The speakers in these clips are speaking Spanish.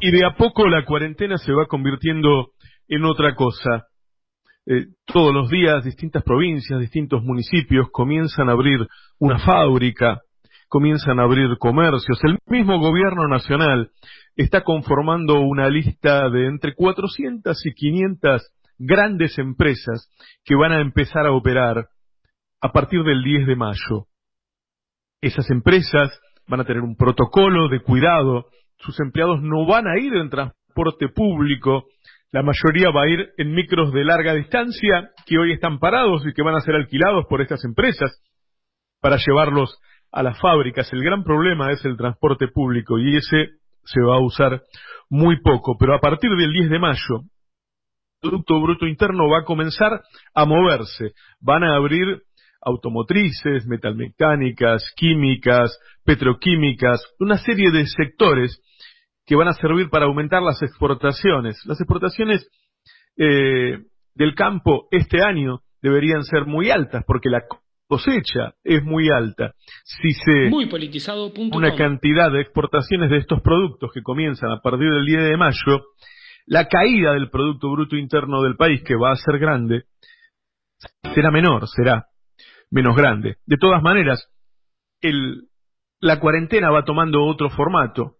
Y, de a poco la cuarentena se va convirtiendo en otra cosa. Eh, todos los días distintas provincias, distintos municipios comienzan a abrir una fábrica, comienzan a abrir comercios. El mismo gobierno nacional está conformando una lista de entre 400 y 500 grandes empresas que van a empezar a operar a partir del 10 de mayo. Esas empresas van a tener un protocolo de cuidado, sus empleados no van a ir en transporte público, la mayoría va a ir en micros de larga distancia que hoy están parados y que van a ser alquilados por estas empresas para llevarlos a las fábricas. El gran problema es el transporte público y ese se va a usar muy poco, pero a partir del 10 de mayo, el Producto Bruto Interno va a comenzar a moverse. Van a abrir automotrices, metalmecánicas, químicas, petroquímicas, una serie de sectores que van a servir para aumentar las exportaciones. Las exportaciones eh, del campo este año deberían ser muy altas porque la cosecha es muy alta. Si se muy politizado una cantidad de exportaciones de estos productos que comienzan a partir del 10 de mayo, la caída del producto bruto interno del país que va a ser grande será menor, será menos grande. De todas maneras, la cuarentena va tomando otro formato,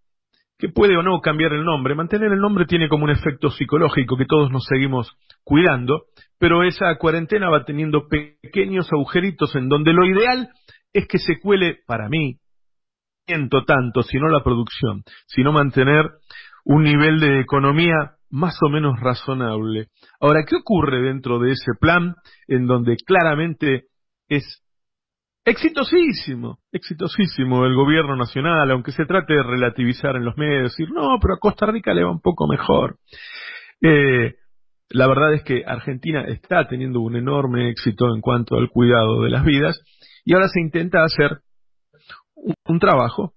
que puede o no cambiar el nombre. Mantener el nombre tiene como un efecto psicológico que todos nos seguimos cuidando, pero esa cuarentena va teniendo pequeños agujeritos en donde lo ideal es que se cuele, para mí, tanto, tanto, sino la producción, sino mantener un nivel de economía más o menos razonable. Ahora, ¿qué ocurre dentro de ese plan en donde claramente es exitosísimo, exitosísimo el gobierno nacional, aunque se trate de relativizar en los medios, decir, no, pero a Costa Rica le va un poco mejor. Eh, la verdad es que Argentina está teniendo un enorme éxito en cuanto al cuidado de las vidas y ahora se intenta hacer un, trabajo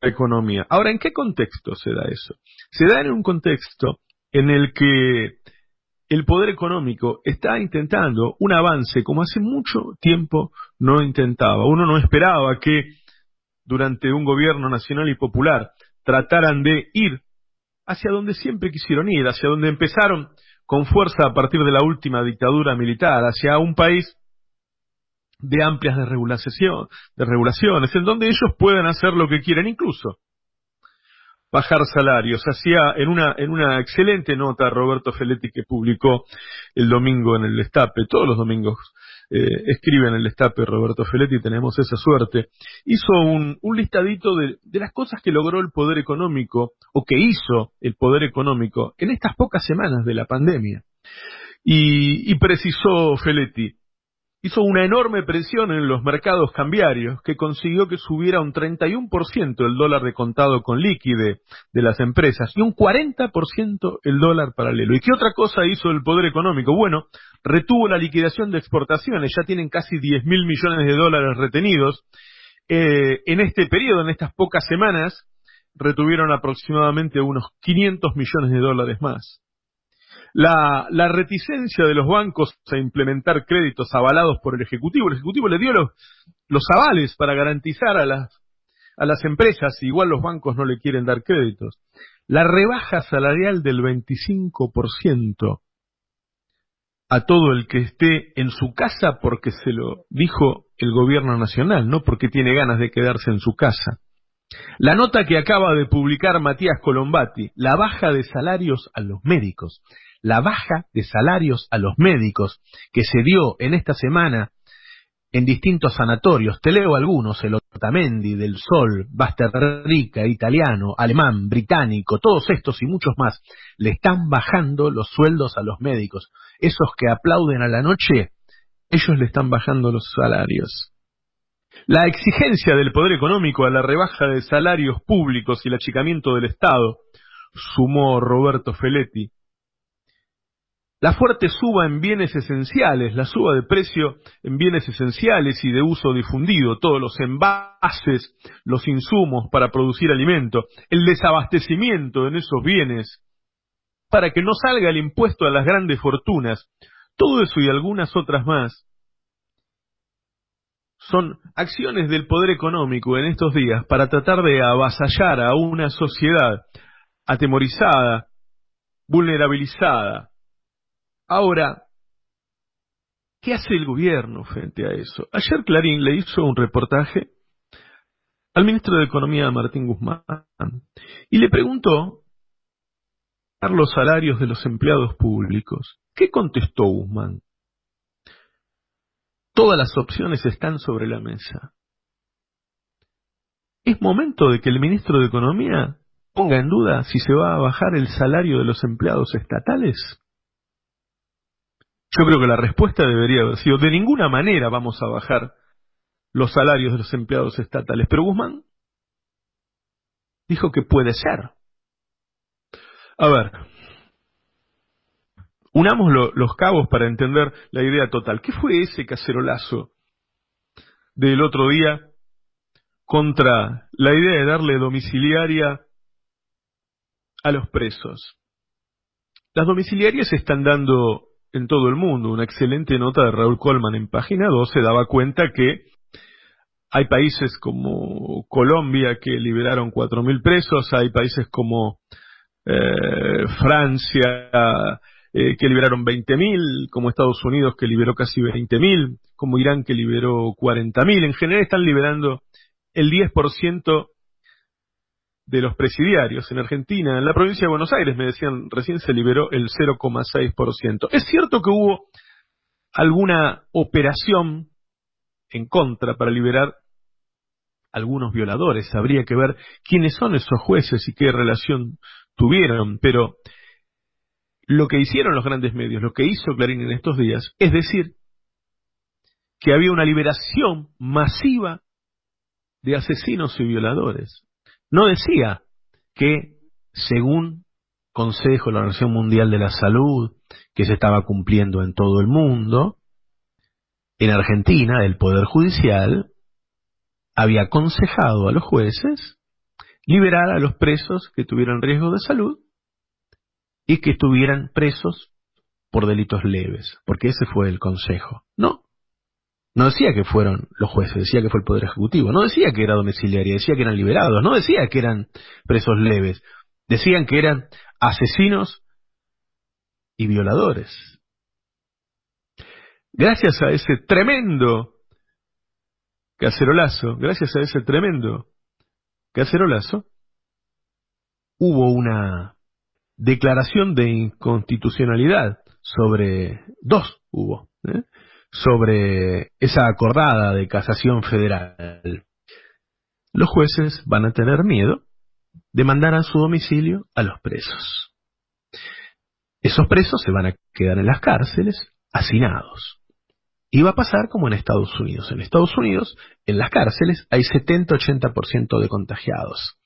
de economía. Ahora, ¿en qué contexto se da eso? Se da en un contexto en el que el poder económico está intentando un avance como hace mucho tiempo no intentaba. Uno no esperaba que durante un gobierno nacional y popular trataran de ir hacia donde siempre quisieron ir, hacia donde empezaron con fuerza a partir de la última dictadura militar, hacia un país de amplias de desregulaciones, en donde ellos pueden hacer lo que quieren, incluso bajar salarios. Hacía en una, en una excelente nota Roberto Feletti que publicó el domingo en el Estape, todos los domingos eh, escribe en el Estape Roberto Feletti, tenemos esa suerte, hizo un, listadito de, las cosas que logró el poder económico o que hizo el poder económico en estas pocas semanas de la pandemia. Y, y precisó Feletti, hizo una enorme presión en los mercados cambiarios que consiguió que subiera un 31% el dólar de contado con líquide de las empresas y un 40% el dólar paralelo. ¿Y qué otra cosa hizo el poder económico? Bueno, retuvo la liquidación de exportaciones, ya tienen casi 10 mil millones de dólares retenidos. Eh, en este periodo, en estas pocas semanas, retuvieron aproximadamente unos 500 millones de dólares más. La, reticencia de los bancos a implementar créditos avalados por el Ejecutivo. El Ejecutivo le dio los, avales para garantizar a las, a las empresas, igual los bancos no le quieren dar créditos. La rebaja salarial del 25% a todo el que esté en su casa porque se lo dijo el gobierno nacional, no porque tiene ganas de quedarse en su casa. La nota que acaba de publicar Matías Colombati, la baja de salarios a los médicos la baja de salarios a los médicos que se dio en esta semana en distintos sanatorios. Te leo algunos, el Otamendi, del Sol, Basterrica, italiano, alemán, británico, todos estos y muchos más, le están bajando los sueldos a los médicos. Esos que aplauden a la noche, ellos le están bajando los salarios. La exigencia del poder económico a la rebaja de salarios públicos y el achicamiento del Estado, sumó Roberto Feletti, la fuerte suba en bienes esenciales, la suba de precio en bienes esenciales y de uso difundido, todos los envases, los insumos para producir alimento, el desabastecimiento en esos bienes, para que no salga el impuesto a las grandes fortunas, todo eso y algunas otras más, son acciones del poder económico en estos días para tratar de avasallar a una sociedad atemorizada, vulnerabilizada, Ahora, ¿qué hace el gobierno frente a eso? Ayer Clarín le hizo un reportaje al ministro de Economía Martín Guzmán y le preguntó los salarios de los empleados públicos. ¿Qué contestó Guzmán? Todas las opciones están sobre la mesa. Es momento de que el ministro de Economía ponga en duda si se va a bajar el salario de los empleados estatales. Yo creo que la respuesta debería haber sido, de ninguna manera vamos a bajar los salarios de los empleados estatales. Pero Guzmán dijo que puede ser. A ver, unamos los cabos para entender la idea total. ¿Qué fue ese cacerolazo del otro día contra la idea de darle domiciliaria a los presos? Las domiciliarias están dando en todo el mundo. Una excelente nota de Raúl Colman en página 12 daba cuenta que hay países como Colombia que liberaron 4.000 presos, hay países como eh, Francia eh, que liberaron 20.000, como Estados Unidos que liberó casi 20.000, como Irán que liberó 40.000. En general están liberando el 10% de los presidiarios en Argentina, en la provincia de Buenos Aires, me decían, recién se liberó el 0,6%. Es cierto que hubo alguna operación en contra para liberar algunos violadores. Habría que ver quiénes son esos jueces y qué relación tuvieron, pero lo que hicieron los grandes medios, lo que hizo Clarín en estos días, es decir, que había una liberación masiva de asesinos y violadores no decía que según Consejo de la Organización Mundial de la Salud, que se estaba cumpliendo en todo el mundo, en Argentina el Poder Judicial había aconsejado a los jueces liberar a los presos que tuvieran riesgo de salud y que estuvieran presos por delitos leves, porque ese fue el consejo. No, no decía que fueron los jueces, decía que fue el Poder Ejecutivo, no decía que era domiciliaria, decía que eran liberados, no decía que eran presos leves, decían que eran asesinos y violadores. Gracias a ese tremendo cacerolazo, gracias a ese tremendo cacerolazo, hubo una declaración de inconstitucionalidad sobre dos hubo. ¿eh? sobre esa acordada de casación federal. Los jueces van a tener miedo de mandar a su domicilio a los presos. Esos presos se van a quedar en las cárceles hacinados. Y va a pasar como en Estados Unidos. En Estados Unidos, en las cárceles, hay 70-80% de contagiados.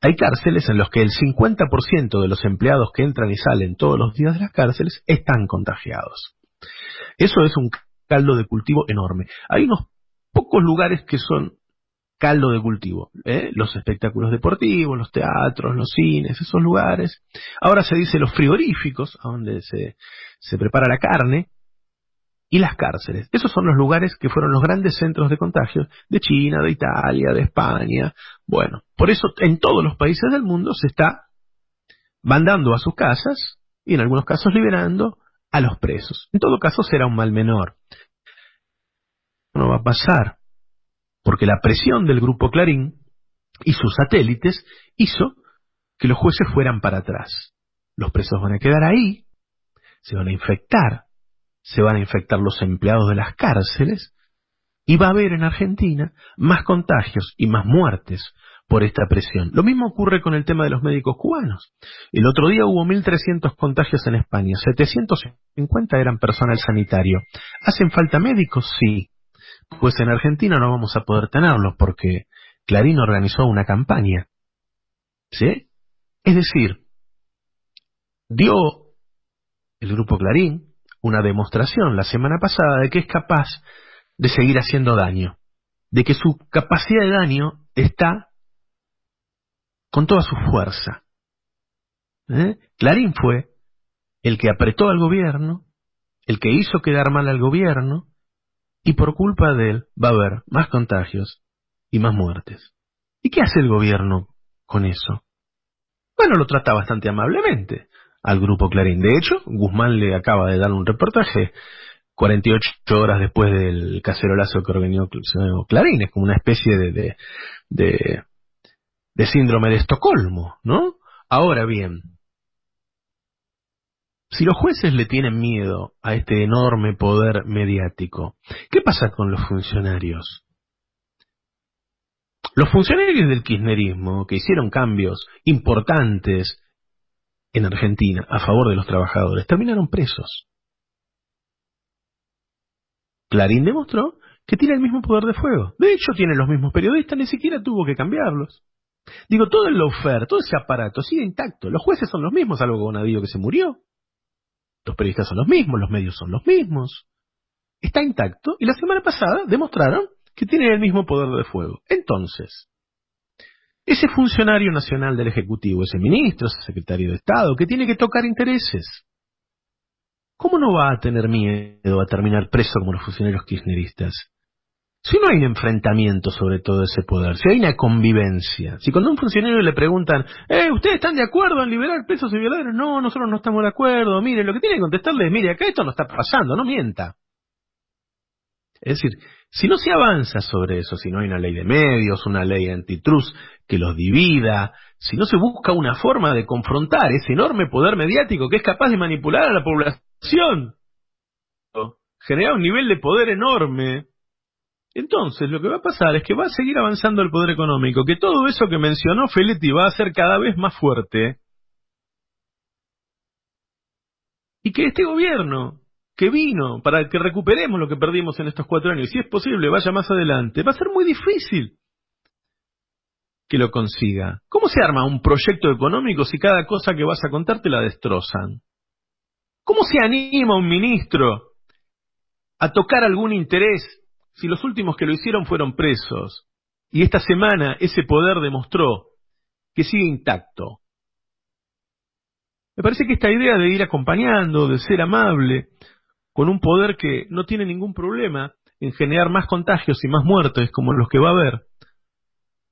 Hay cárceles en las que el 50% de los empleados que entran y salen todos los días de las cárceles están contagiados. Eso es un caldo de cultivo enorme. Hay unos pocos lugares que son caldo de cultivo, ¿eh? los espectáculos deportivos, los teatros, los cines, esos lugares. Ahora se dice los frigoríficos, a donde se, se prepara la carne, y las cárceles. Esos son los lugares que fueron los grandes centros de contagio de China, de Italia, de España. Bueno, por eso en todos los países del mundo se está mandando a sus casas y en algunos casos liberando a los presos. En todo caso será un mal menor no va a pasar, porque la presión del grupo Clarín y sus satélites hizo que los jueces fueran para atrás. Los presos van a quedar ahí, se van a infectar, se van a infectar los empleados de las cárceles y va a haber en Argentina más contagios y más muertes por esta presión. Lo mismo ocurre con el tema de los médicos cubanos. El otro día hubo 1.300 contagios en España, 750 eran personal sanitario. ¿Hacen falta médicos? Sí pues en Argentina no vamos a poder tenerlo porque Clarín organizó una campaña. ¿Sí? Es decir, dio el grupo Clarín una demostración la semana pasada de que es capaz de seguir haciendo daño, de que su capacidad de daño está con toda su fuerza. ¿Eh? Clarín fue el que apretó al gobierno, el que hizo quedar mal al gobierno, y por culpa de él va a haber más contagios y más muertes. ¿Y qué hace el gobierno con eso? Bueno, lo trata bastante amablemente al grupo Clarín. De hecho, Guzmán le acaba de dar un reportaje 48 horas después del cacerolazo que organizó Clarín. Es como una especie de, de, de, de síndrome de Estocolmo, ¿no? Ahora bien, si los jueces le tienen miedo a este enorme poder mediático, ¿qué pasa con los funcionarios? Los funcionarios del kirchnerismo, que hicieron cambios importantes en Argentina a favor de los trabajadores, terminaron presos. Clarín demostró que tiene el mismo poder de fuego. De hecho, tiene los mismos periodistas, ni siquiera tuvo que cambiarlos. Digo, todo el lawfare, todo ese aparato sigue intacto. Los jueces son los mismos, salvo Bonadío que se murió. Los periodistas son los mismos, los medios son los mismos. Está intacto y la semana pasada demostraron que tiene el mismo poder de fuego. Entonces, ese funcionario nacional del Ejecutivo, ese ministro, ese secretario de Estado, que tiene que tocar intereses, ¿cómo no va a tener miedo a terminar preso como los funcionarios kirchneristas? si no hay un enfrentamiento sobre todo ese poder, si hay una convivencia, si cuando a un funcionario le preguntan, eh, ¿ustedes están de acuerdo en liberar pesos y violadores? No, nosotros no estamos de acuerdo, mire, lo que tiene que contestarle es, mire, acá esto no está pasando, no mienta. Es decir, si no se avanza sobre eso, si no hay una ley de medios, una ley antitrust que los divida, si no se busca una forma de confrontar ese enorme poder mediático que es capaz de manipular a la población, generar un nivel de poder enorme, entonces, lo que va a pasar es que va a seguir avanzando el poder económico, que todo eso que mencionó Feletti va a ser cada vez más fuerte. Y que este gobierno que vino para que recuperemos lo que perdimos en estos cuatro años, si es posible, vaya más adelante, va a ser muy difícil que lo consiga. ¿Cómo se arma un proyecto económico si cada cosa que vas a contarte la destrozan? ¿Cómo se anima un ministro a tocar algún interés si los últimos que lo hicieron fueron presos, y esta semana ese poder demostró que sigue intacto. Me parece que esta idea de ir acompañando, de ser amable, con un poder que no tiene ningún problema en generar más contagios y más muertes como los que va a haber,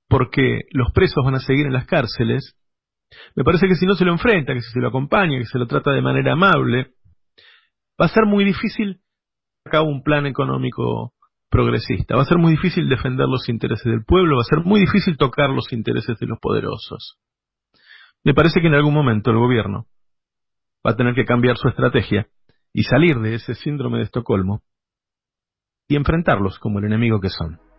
porque los presos van a seguir en las cárceles, me parece que si no se lo enfrenta, que si se lo acompaña, que se lo trata de manera amable, va a ser muy difícil acá un plan económico progresista. Va a ser muy difícil defender los intereses del pueblo, va a ser muy difícil tocar los intereses de los poderosos. Me parece que en algún momento el gobierno va a tener que cambiar su estrategia y salir de ese síndrome de Estocolmo y enfrentarlos como el enemigo que son.